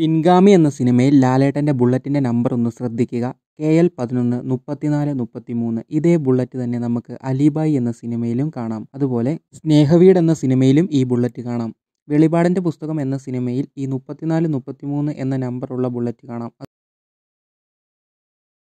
പിൻഗാമി എന്ന സിനിമയിൽ ലാലേട്ടൻ്റെ ബുള്ളറ്റിൻ്റെ നമ്പർ ഒന്ന് ശ്രദ്ധിക്കുക കെ എൽ പതിനൊന്ന് മുപ്പത്തിനാല് മുപ്പത്തിമൂന്ന് ഇതേ ബുള്ളറ്റ് തന്നെ നമുക്ക് അലിബായി എന്ന സിനിമയിലും കാണാം അതുപോലെ സ്നേഹവീട് എന്ന സിനിമയിലും ഈ ബുള്ളറ്റ് കാണാം വെളിപാടിൻ്റെ പുസ്തകം എന്ന സിനിമയിൽ ഈ മുപ്പത്തിനാല് മുപ്പത്തിമൂന്ന് എന്ന നമ്പറുള്ള ബുള്ളറ്റ് കാണാം